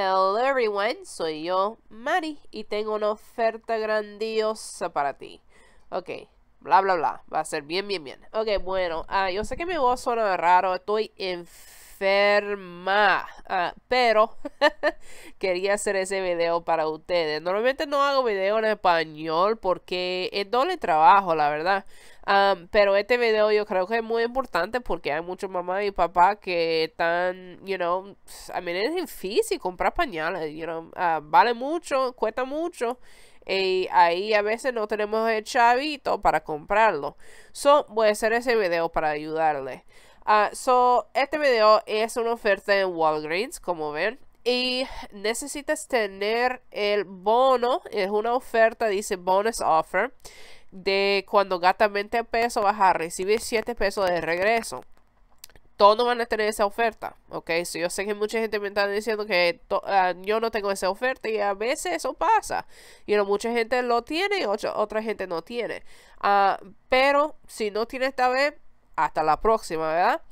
Hello everyone, soy yo, Mari, y tengo una oferta grandiosa para ti. Ok, bla, bla, bla, va a ser bien, bien, bien. Ok, bueno, ah, yo sé que mi voz suena raro, estoy en enferma. Ah, pero quería hacer ese video para ustedes. Normalmente no hago video en español porque es doble trabajo, la verdad. pero este video yo creo que es muy importante porque hay muchos mamás y papás que están, you know, a I mí es difícil comprar pañales, you know, ah, vale mucho, cuesta mucho. Y ahí a veces no tenemos el chavito para comprarlo. So, voy a hacer ese video para ayudarles. Ah, so, este video es una oferta en Walgreens, como ven. Y necesitas tener el bono, es una oferta, dice bonus offer, de cuando gastas 20 pesos vas a recibir 7 pesos de regreso todos van a tener esa oferta, ¿ok? Si yo sé que mucha gente me está diciendo que ah, yo no tengo esa oferta y a veces eso pasa. Y mucha gente lo tiene y otra gente no tiene. Ah, pero si no tiene esta vez, hasta la próxima, ¿verdad?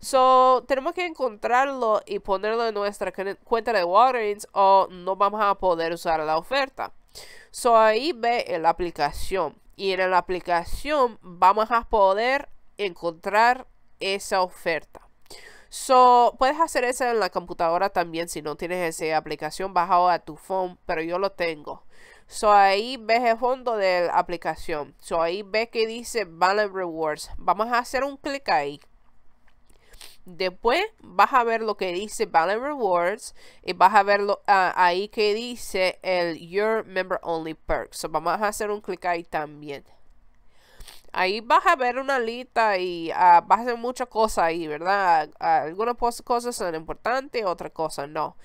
So, tenemos que encontrarlo y ponerlo en nuestra cuenta de Walgreens o no vamos a poder usar la oferta. So, ahí ve en la aplicación y en la aplicación vamos a poder encontrar esa oferta. So, puedes hacer eso en la computadora también si no tienes esa aplicación bajada a tu phone, pero yo lo tengo. So ahí ves el fondo de la aplicación. So ahí ves que dice Valor Rewards. Vamos a hacer un clic ahí. Después vas a ver lo que dice Valor Rewards y vas a ver ah, ahí que dice el Your Member Only Perk. So vamos a hacer un clic ahí también. Ahí vas a ver una lista y ah, vas a hacer muchas cosas ahí, ¿verdad? Ah, algunas cosas son importantes, otras cosas no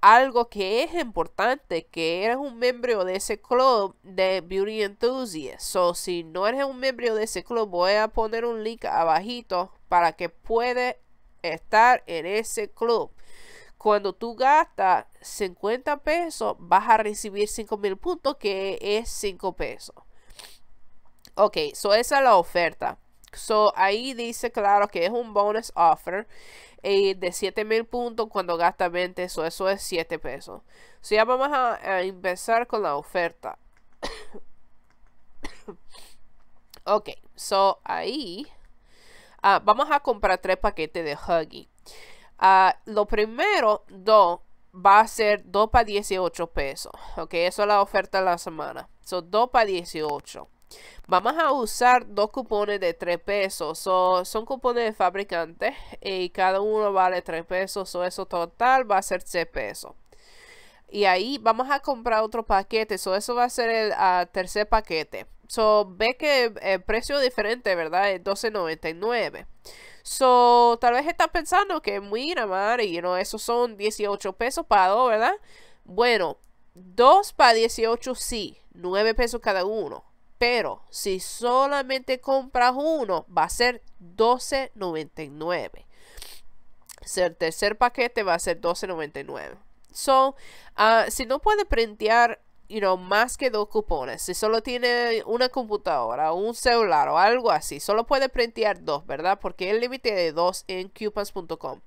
algo que es importante, que eres un miembro de ese club de Beauty Enthusiast. So, si no eres un miembro de ese club, voy a poner un link abajito para que puedas estar en ese club. Cuando tú gastas 50 pesos, vas a recibir 5 mil puntos, que es 5 pesos. Ok, so esa es la oferta. So, ahí dice claro que es un bonus offer eh, de 7000 puntos cuando gasta 20, so eso es 7 pesos. So, ya vamos a, empezar con la oferta. ok, so ahí ah, vamos a comprar tres paquetes de Huggy. Ah, lo primero, dos, va a ser 2 para 18 pesos. Ok, eso es la oferta de la semana. So, 2 para 18. Vamos a usar dos cupones de 3 pesos. son cupones de fabricante eh, y cada uno vale 3 pesos. eso total va a ser 6 pesos. Y ahí vamos a comprar otro paquete. eso va a ser el ah, tercer paquete. So, ve que el eh, precio es diferente, ¿verdad? Es 12.99. So, tal vez estás pensando que, mira, madre, y you no, esos son 18 pesos para dos, ¿verdad? Bueno, dos para 18 sí, 9 pesos cada uno. Pero si solamente compras uno, va a ser $12.99. El tercer paquete va a ser $12.99. So, ah, si no puede printear you más que dos cupones, si solo tiene una computadora, un celular o algo así, solo puede printear dos, ¿verdad? Porque el límite de dos en coupons.com.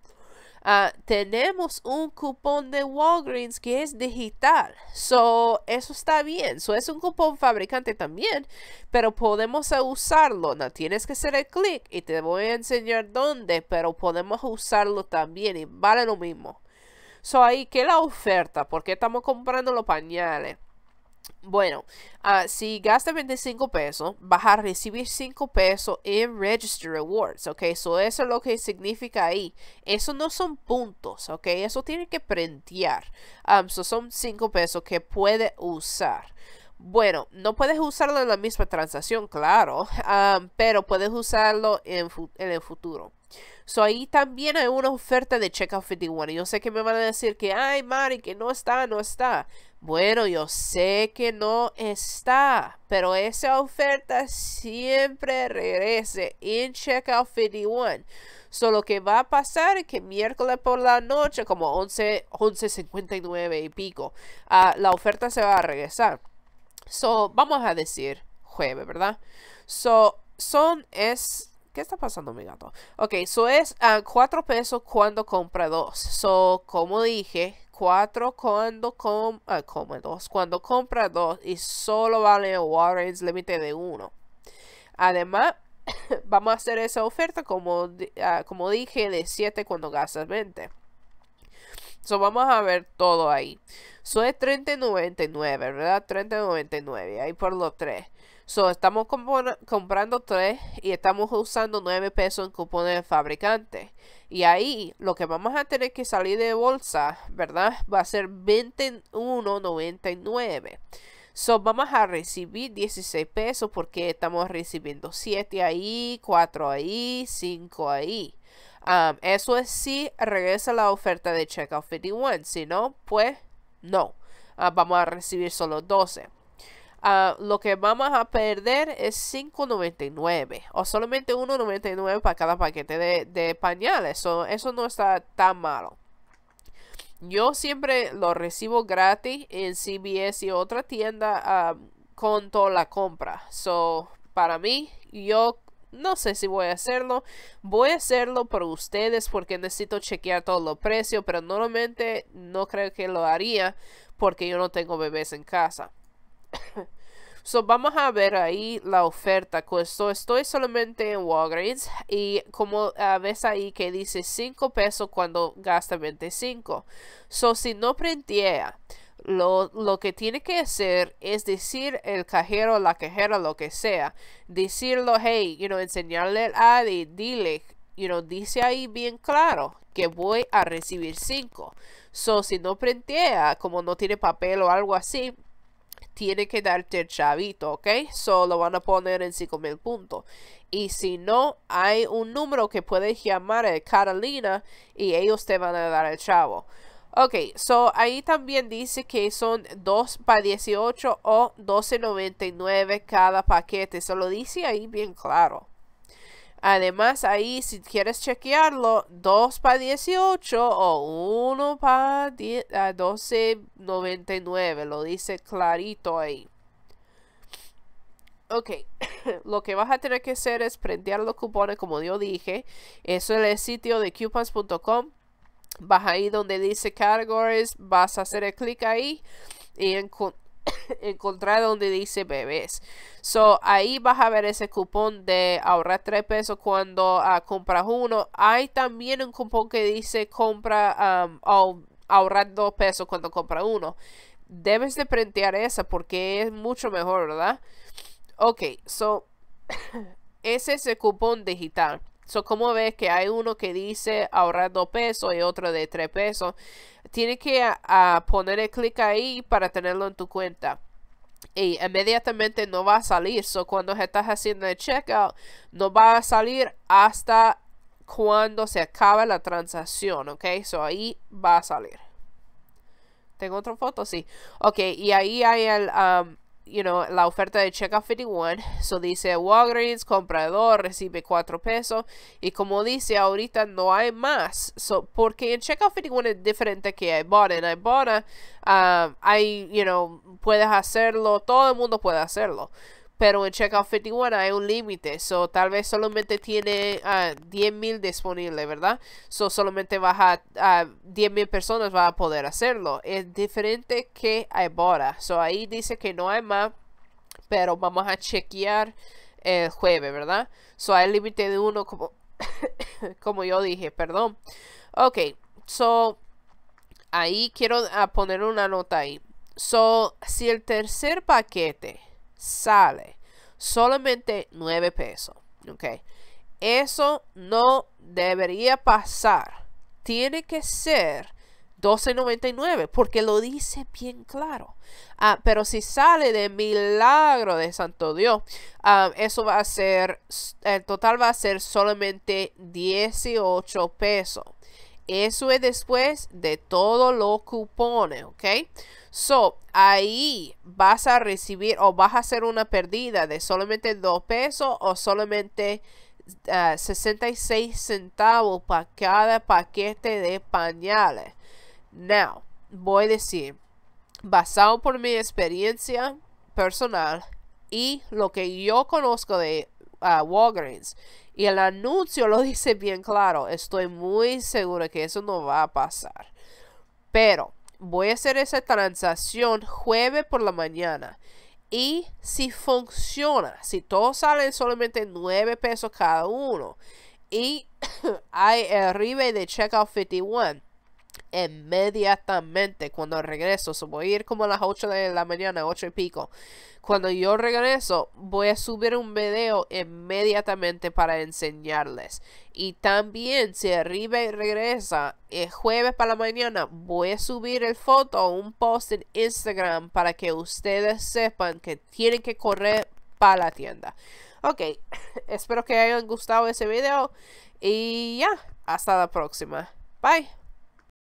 Ah, tenemos un cupón de Walgreens que es digital. So, eso está bien. So, es un cupón fabricante también, pero podemos usarlo. No tienes que hacer el clic y te voy a enseñar dónde, pero podemos usarlo también y vale lo mismo. So, ahí que la oferta, porque estamos comprando los pañales. Bueno, ah, si gastas 25 pesos, vas a recibir 5 pesos en Register Rewards, ¿ok? So eso es lo que significa ahí. Eso no son puntos, ¿ok? Eso tiene que prentear. Um, son 5 pesos que puede usar. Bueno, no puedes usarlo en la misma transacción, claro, um, pero puedes usarlo en, el futuro. So ahí también hay una oferta de Checkout 51. Yo sé que me van a decir que, ay, Mari, que no está, no está. Bueno, yo sé que no está, pero esa oferta siempre regresa en Checkout 51. Solo que va a pasar que miércoles por la noche, como 11, 11.59 y pico, ah, la oferta se va a regresar. So, vamos a decir jueves, ¿verdad? So, son es... ¿Qué está pasando, mi gato? Ok, so es a ah, 4 pesos cuando compra dos. So, como dije, 4 cuando, com eh, dos, cuando compra 2 y solo vale warrants límite de 1. Además, vamos a hacer esa oferta como, ah, como dije de 7 cuando gastas 20. So, vamos a ver todo ahí. eso es 30.99, ¿verdad? 30.99, ahí por los 3. So, estamos comprando 3 y estamos usando 9 pesos en cupones de fabricante. Y ahí lo que vamos a tener que salir de bolsa, ¿verdad? Va a ser 21.99. So, vamos a recibir 16 pesos porque estamos recibiendo 7 ahí, 4 ahí, 5 ahí. Um, eso es si regresa la oferta de Checkout 51. Si no, pues no. Ah, vamos a recibir solo 12. Ah, lo que vamos a perder es 5.99 o solamente 1.99 para cada paquete de, pañales. eso no está tan malo. Yo siempre lo recibo gratis en CBS y otra tienda ah, con toda la compra. So, para mí, yo no sé si voy a hacerlo. Voy a hacerlo por ustedes porque necesito chequear todos los precios, pero normalmente no creo que lo haría porque yo no tengo bebés en casa. So, vamos a ver ahí la oferta. esto estoy solamente en Walgreens y como ah, ves ahí que dice 5 pesos cuando gasta 25. So, si no prendía lo, que tiene que hacer es decir el cajero, la cajera, lo que sea. Decirlo, hey, you know, enseñarle el y dile, you know, dice ahí bien claro que voy a recibir 5. So, si no prendía como no tiene papel o algo así, tiene que darte el chavito, ¿ok? Solo van a poner en 5000 puntos. Y si no, hay un número que puedes llamar a Carolina y ellos te van a dar el chavo. Ok, so ahí también dice que son 2 para 18 o 12.99 cada paquete. Se lo dice ahí bien claro. Además, ahí si quieres chequearlo, 2 para 18 o 1 para 12.99. Lo dice clarito ahí. Ok, lo que vas a tener que hacer es prender los cupones como yo dije. Eso es el sitio de coupons.com. Vas ahí donde dice categories, vas a hacer el clic ahí y en, encontrar donde dice bebés. So ahí vas a ver ese cupón de ahorrar tres pesos cuando ah, compras uno. Hay también un cupón que dice compra um, ahorrar dos pesos cuando compras uno. Debes de printear esa porque es mucho mejor, ¿verdad? Ok, so ese es el cupón digital. So, como ves que hay uno que dice ahorrar dos pesos y otro de tres pesos, tienes que ah, poner el clic ahí para tenerlo en tu cuenta y inmediatamente no va a salir. So, cuando estás haciendo el checkout, no va a salir hasta cuando se acaba la transacción, ¿ok? So, ahí va a salir. ¿Tengo otra foto? Sí. Ok, y ahí hay el um, you know, la oferta de Checkout 51. So dice Walgreens, comprador, recibe 4 pesos. Y como dice, ahorita no hay más. So, porque en Checkout 51 es diferente que Ibotta. En Ibotta, uh, um, hay, you know, puedes hacerlo, todo el mundo puede hacerlo. Pero en Checkout 51 hay un límite. So, tal vez solamente tiene 10.000 ah, disponibles, ¿verdad? So, solamente a 10.000 personas van a poder hacerlo. Es diferente que ahora. So, ahí dice que no hay más. Pero vamos a chequear el jueves, ¿verdad? So, hay límite de uno, como, como yo dije, perdón. Ok, so, ahí quiero ah, poner una nota ahí. So, si el tercer paquete sale solamente 9 pesos. Eso no debería pasar. Tiene que ser 12.99 porque lo dice bien claro. Ah, pero si sale de milagro de Santo Dios, ah, eso va a ser, el total va a ser solamente 18 pesos. Eso es después de todos los cupones, ¿ok? So, ahí vas a recibir o vas a hacer una pérdida de solamente 2 pesos o solamente 66 ah, centavos para cada paquete de pañales. Now, voy a decir, basado por mi experiencia personal y lo que yo conozco de Walgreens. Y el anuncio lo dice bien claro. Estoy muy seguro que eso no va a pasar. Pero voy a hacer esa transacción jueves por la mañana. Y si funciona, si todos salen solamente 9 pesos cada uno. Y hay arriba de Checkout 51 inmediatamente cuando regreso. voy a ir como a las 8 de la mañana, 8 y pico. Cuando yo regreso, voy a subir un video inmediatamente para enseñarles. Y también, si arriba y regresa el eh, jueves para la mañana, voy a subir el foto un post en Instagram para que ustedes sepan que tienen que correr para la tienda. Ok, espero que hayan gustado ese video. Y ya, hasta la próxima. Bye.